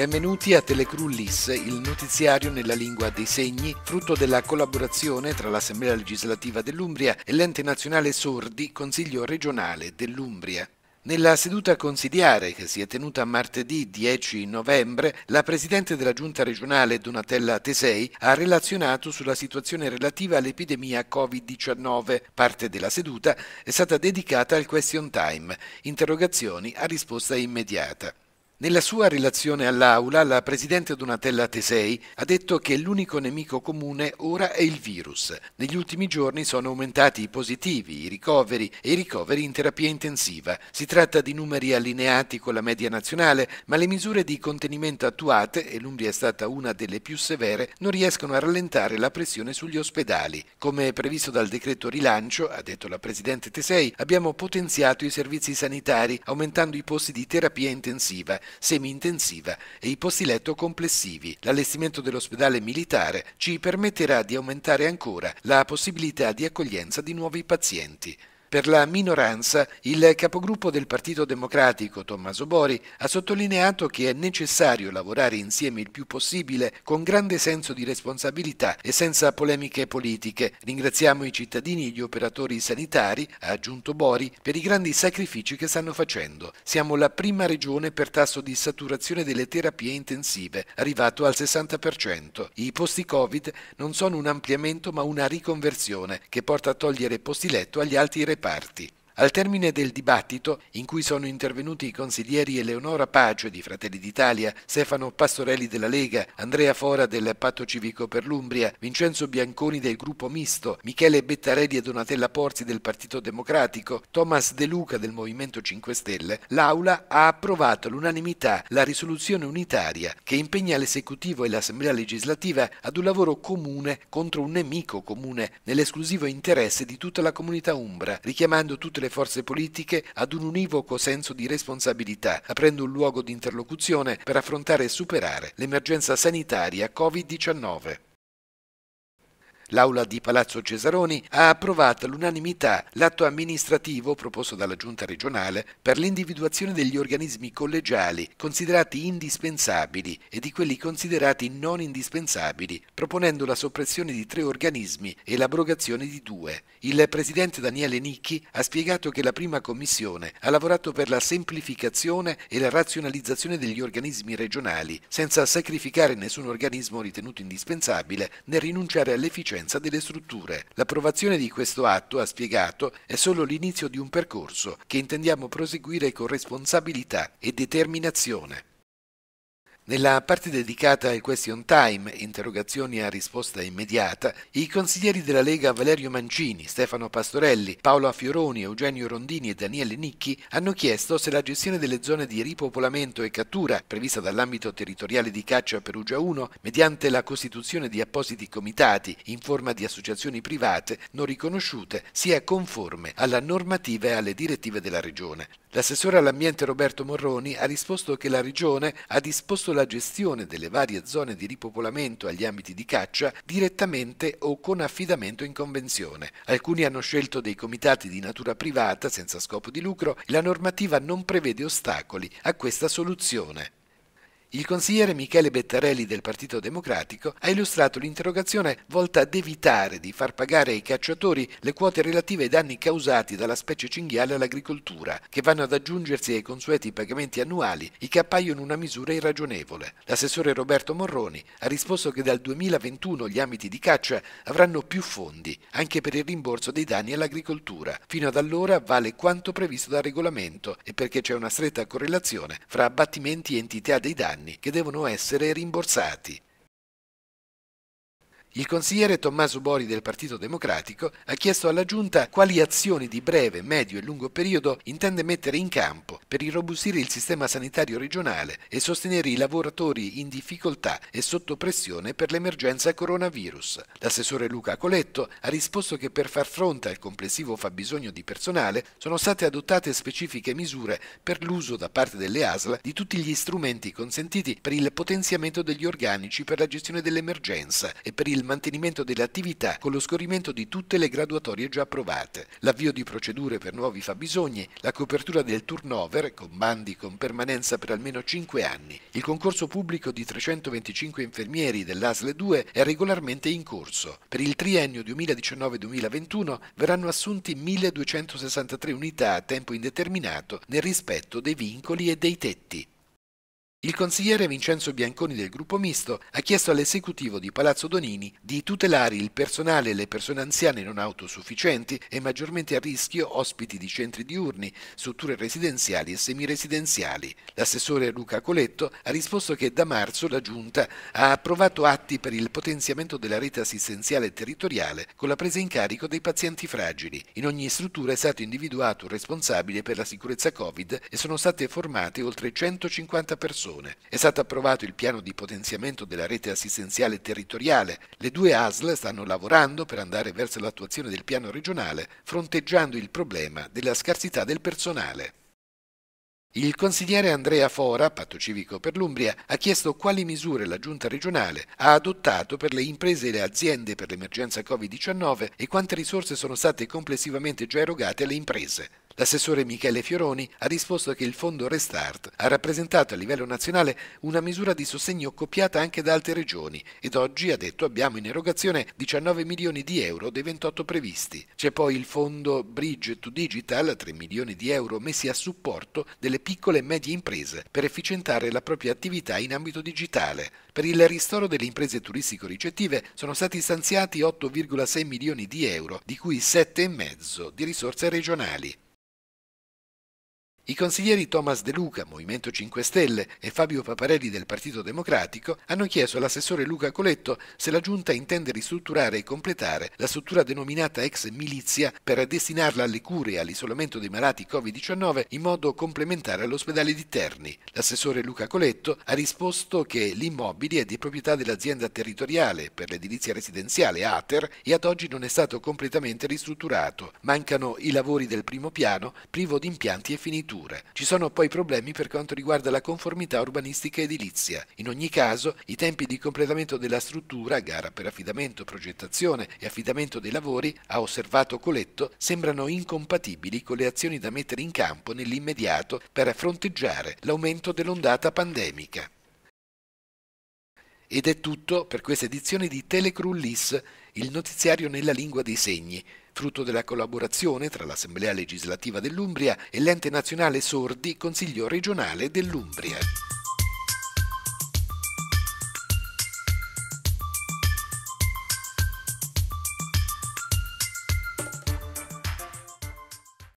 Benvenuti a Telecru il notiziario nella lingua dei segni, frutto della collaborazione tra l'Assemblea legislativa dell'Umbria e l'Ente Nazionale Sordi, Consiglio regionale dell'Umbria. Nella seduta consigliare che si è tenuta martedì 10 novembre, la Presidente della Giunta regionale Donatella Tesei ha relazionato sulla situazione relativa all'epidemia Covid-19. Parte della seduta è stata dedicata al question time, interrogazioni a risposta immediata. Nella sua relazione all'Aula, la Presidente Donatella Tesei ha detto che l'unico nemico comune ora è il virus. Negli ultimi giorni sono aumentati i positivi, i ricoveri e i ricoveri in terapia intensiva. Si tratta di numeri allineati con la media nazionale, ma le misure di contenimento attuate, e l'Umbria è stata una delle più severe, non riescono a rallentare la pressione sugli ospedali. Come previsto dal decreto rilancio, ha detto la Presidente Tesei, abbiamo potenziato i servizi sanitari, aumentando i posti di terapia intensiva semi-intensiva e i posti letto complessivi. L'allestimento dell'ospedale militare ci permetterà di aumentare ancora la possibilità di accoglienza di nuovi pazienti per la minoranza, il capogruppo del Partito Democratico Tommaso Bori ha sottolineato che è necessario lavorare insieme il più possibile con grande senso di responsabilità e senza polemiche politiche. Ringraziamo i cittadini e gli operatori sanitari, ha aggiunto Bori, per i grandi sacrifici che stanno facendo. Siamo la prima regione per tasso di saturazione delle terapie intensive, arrivato al 60%. I posti Covid non sono un ampliamento ma una riconversione che porta a togliere posti letto agli altri reparti parti. Al termine del dibattito, in cui sono intervenuti i consiglieri Eleonora Pace di Fratelli d'Italia, Stefano Pastorelli della Lega, Andrea Fora del Patto Civico per l'Umbria, Vincenzo Bianconi del Gruppo Misto, Michele Bettarelli e Donatella Porzi del Partito Democratico, Thomas De Luca del Movimento 5 Stelle, l'Aula ha approvato all'unanimità la risoluzione unitaria che impegna l'Esecutivo e l'Assemblea legislativa ad un lavoro comune contro un nemico comune nell'esclusivo interesse di tutta la comunità umbra, richiamando tutte le le forze politiche ad un univoco senso di responsabilità, aprendo un luogo di interlocuzione per affrontare e superare l'emergenza sanitaria Covid-19. L'aula di Palazzo Cesaroni ha approvato all'unanimità l'atto amministrativo proposto dalla Giunta regionale per l'individuazione degli organismi collegiali considerati indispensabili e di quelli considerati non indispensabili, proponendo la soppressione di tre organismi e l'abrogazione di due. Il presidente Daniele Nicchi ha spiegato che la prima commissione ha lavorato per la semplificazione e la razionalizzazione degli organismi regionali, senza sacrificare nessun organismo ritenuto indispensabile né rinunciare all'efficienza conseguenza delle strutture. L'approvazione di questo atto, ha spiegato, è solo l'inizio di un percorso che intendiamo proseguire con responsabilità e determinazione. Nella parte dedicata al question time, interrogazioni a risposta immediata, i consiglieri della Lega Valerio Mancini, Stefano Pastorelli, Paolo Affioroni, Eugenio Rondini e Daniele Nicchi hanno chiesto se la gestione delle zone di ripopolamento e cattura prevista dall'ambito territoriale di caccia Perugia 1 mediante la costituzione di appositi comitati in forma di associazioni private non riconosciute sia conforme alla normativa e alle direttive della Regione. L'assessore all'ambiente Roberto Morroni ha risposto che la Regione ha disposto la gestione delle varie zone di ripopolamento agli ambiti di caccia direttamente o con affidamento in convenzione. Alcuni hanno scelto dei comitati di natura privata senza scopo di lucro e la normativa non prevede ostacoli a questa soluzione. Il consigliere Michele Bettarelli del Partito Democratico ha illustrato l'interrogazione volta ad evitare di far pagare ai cacciatori le quote relative ai danni causati dalla specie cinghiale all'agricoltura, che vanno ad aggiungersi ai consueti pagamenti annuali e che appaiono una misura irragionevole. L'assessore Roberto Morroni ha risposto che dal 2021 gli ambiti di caccia avranno più fondi, anche per il rimborso dei danni all'agricoltura. Fino ad allora vale quanto previsto dal regolamento e perché c'è una stretta correlazione fra abbattimenti e entità dei danni anni che devono essere rimborsati. Il consigliere Tommaso Bori del Partito Democratico ha chiesto alla Giunta quali azioni di breve, medio e lungo periodo intende mettere in campo per irrobustire il sistema sanitario regionale e sostenere i lavoratori in difficoltà e sotto pressione per l'emergenza coronavirus. L'assessore Luca Coletto ha risposto che per far fronte al complessivo fabbisogno di personale sono state adottate specifiche misure per l'uso da parte delle ASL di tutti gli strumenti consentiti per il potenziamento degli organici per la gestione dell'emergenza e per il il mantenimento delle attività con lo scorrimento di tutte le graduatorie già approvate, l'avvio di procedure per nuovi fabbisogni, la copertura del turnover con bandi con permanenza per almeno 5 anni. Il concorso pubblico di 325 infermieri dell'ASL 2 è regolarmente in corso. Per il triennio 2019-2021 verranno assunti 1263 unità a tempo indeterminato nel rispetto dei vincoli e dei tetti. Il consigliere Vincenzo Bianconi del gruppo misto ha chiesto all'esecutivo di Palazzo Donini di tutelare il personale e le persone anziane non autosufficienti e maggiormente a rischio ospiti di centri diurni, strutture residenziali e semiresidenziali. L'assessore Luca Coletto ha risposto che da marzo la Giunta ha approvato atti per il potenziamento della rete assistenziale territoriale con la presa in carico dei pazienti fragili. In ogni struttura è stato individuato un responsabile per la sicurezza Covid e sono state formate oltre 150 persone persone. È stato approvato il piano di potenziamento della rete assistenziale territoriale. Le due ASL stanno lavorando per andare verso l'attuazione del piano regionale, fronteggiando il problema della scarsità del personale. Il consigliere Andrea Fora, patto civico per l'Umbria, ha chiesto quali misure la giunta regionale ha adottato per le imprese e le aziende per l'emergenza Covid-19 e quante risorse sono state complessivamente già erogate alle imprese. L'assessore Michele Fioroni ha risposto che il fondo Restart ha rappresentato a livello nazionale una misura di sostegno copiata anche da altre regioni ed oggi, ha detto, abbiamo in erogazione 19 milioni di euro dei 28 previsti. C'è poi il fondo Bridge to Digital, 3 milioni di euro messi a supporto delle piccole e medie imprese per efficientare la propria attività in ambito digitale. Per il ristoro delle imprese turistico-ricettive sono stati stanziati 8,6 milioni di euro, di cui 7,5 di risorse regionali. I consiglieri Thomas De Luca, Movimento 5 Stelle, e Fabio Paparelli del Partito Democratico hanno chiesto all'assessore Luca Coletto se la Giunta intende ristrutturare e completare la struttura denominata ex milizia per destinarla alle cure e all'isolamento dei malati Covid-19 in modo complementare all'ospedale di Terni. L'assessore Luca Coletto ha risposto che l'immobile è di proprietà dell'azienda territoriale per l'edilizia residenziale Ater e ad oggi non è stato completamente ristrutturato. Mancano i lavori del primo piano, privo di impianti e finiture strutture. Ci sono poi problemi per quanto riguarda la conformità urbanistica edilizia. In ogni caso, i tempi di completamento della struttura, gara per affidamento, progettazione e affidamento dei lavori, ha osservato Coletto, sembrano incompatibili con le azioni da mettere in campo nell'immediato per fronteggiare l'aumento dell'ondata pandemica. Ed è tutto per questa edizione di Telecrullis, il notiziario nella lingua dei segni frutto della collaborazione tra l'Assemblea legislativa dell'Umbria e l'Ente nazionale sordi Consiglio regionale dell'Umbria.